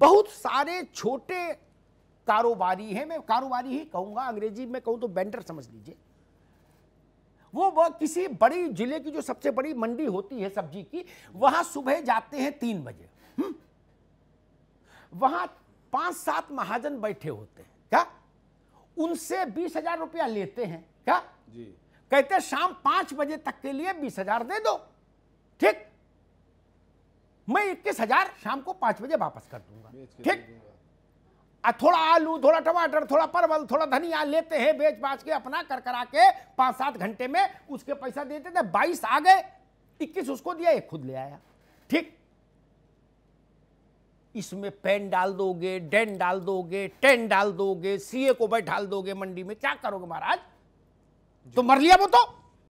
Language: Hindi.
बहुत सारे छोटे कारोबारी हैं मैं कारोबारी ही कहूंगा अंग्रेजी में कहूं तो बेंडर समझ लीजिए वो वह किसी बड़ी जिले की जो सबसे बड़ी मंडी होती है सब्जी की वहां सुबह जाते हैं तीन बजे हम्म। वहां पांच सात महाजन बैठे होते हैं क्या उनसे बीस हजार रुपया लेते हैं क्या जी कहते शाम पांच बजे तक के लिए बीस हजार दे दो ठीक मैं इक्कीस हजार शाम को पांच बजे वापस कर दूंगा ठीक थोड़ा आलू थोड़ा टमाटर थोड़ा परवल थोड़ा धनिया लेते हैं बेच बाच के अपना कर करा के पांच सात घंटे में उसके पैसा देते थे बाईस आ गए इक्कीस उसको दिया एक खुद ले आया ठीक इसमें पेन डाल दोगे डेन डाल दोगे टेन डाल दोगे सीए को बैठाल दोगे मंडी में क्या करोगे महाराज तो मर लिया वो तो